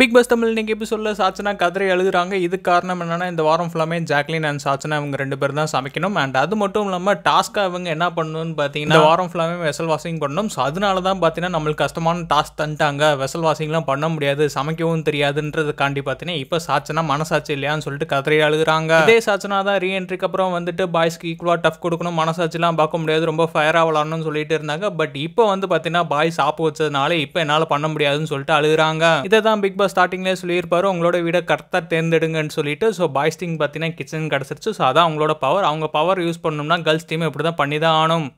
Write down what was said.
big pass Tamil இன்றைக்கி எபிசோடில் சாச்சனா கதிரை எழுதுறாங்க இது காரணம் என்னென்னா இந்த வாரம் ஃபுல்லாமே ஜாக்லின் அண்ட் சாச்சனா இவங்க ரெண்டு பேர் தான் சமைக்கணும் அண்ட் அது மட்டும் இல்லாமல் டாஸ்க்காக இவங்க என்ன பண்ணணும்னு பார்த்தீங்கன்னா வாரம் ஃபுல்லாமே வெசல் வாஷிங் பண்ணணும் ஸோ அதனால தான் பார்த்தீங்கன்னா நம்மளுக்கு கஷ்டமான டாஸ்க் தந்துட்டாங்க வெசல் வாஷிங்லாம் பண்ண முடியாது சமைக்கவும் தெரியாதுன்றதுக்காண்டி பார்த்தீங்கன்னா இப்போ சாச்சனா மனசாட்சி இல்லையான்னு சொல்லிட்டு கதிரை எழுதுறாங்க இதே சாச்சனா தான் ரீஎன்ட்ரிக்கு அப்புறம் வந்துட்டு பாய்ஸ்க்கு ஈக்குவலாக டஃப் கொடுக்கணும் மனசாட்சிலாம் பார்க்க முடியாது ரொம்ப ஃபயராக விளாடணும்னு சொல்லிட்டு இருந்தாங்க பட் இப்போ வந்து பார்த்தீங்கன்னா பாய்ஸ் ஆப்பு வச்சதுனால இப்போ என்னால் பண்ண முடியாதுன்னு சொல்லிட்டு அழுகிறாங்க இதை தான் பிக் ரொம்ப ஸ்டார்டிங்லேயே சொல்லியிருப்பாரு உங்களோட வீடை கரெக்டாக தேர்ந்தெடுங்கன்னு சொல்லிட்டு ஸோ பாய்ஸ் டீம் பார்த்தீங்கன்னா கிச்சன் கிடச்சிருச்சு ஸோ அதான் அவங்களோட பவர் அவங்க பவர் யூஸ் பண்ணணும்னா கேர்ள்ஸ் டீம் இப்படி தான் பண்ணி தான் ஆகணும்